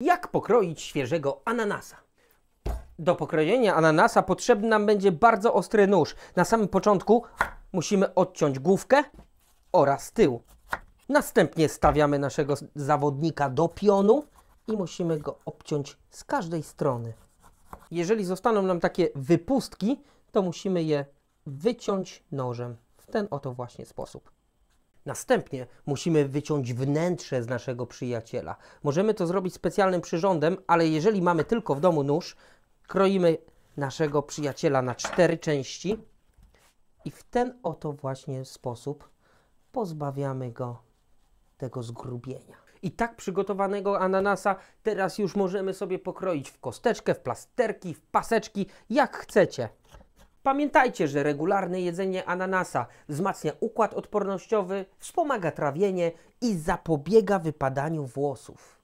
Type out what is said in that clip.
Jak pokroić świeżego ananasa? Do pokrojenia ananasa potrzebny nam będzie bardzo ostry nóż. Na samym początku musimy odciąć główkę oraz tył. Następnie stawiamy naszego zawodnika do pionu i musimy go obciąć z każdej strony. Jeżeli zostaną nam takie wypustki, to musimy je wyciąć nożem w ten oto właśnie sposób. Następnie musimy wyciąć wnętrze z naszego przyjaciela. Możemy to zrobić specjalnym przyrządem, ale jeżeli mamy tylko w domu nóż, kroimy naszego przyjaciela na cztery części i w ten oto właśnie sposób pozbawiamy go tego zgrubienia. I tak przygotowanego ananasa teraz już możemy sobie pokroić w kosteczkę, w plasterki, w paseczki, jak chcecie. Pamiętajcie, że regularne jedzenie ananasa wzmacnia układ odpornościowy, wspomaga trawienie i zapobiega wypadaniu włosów.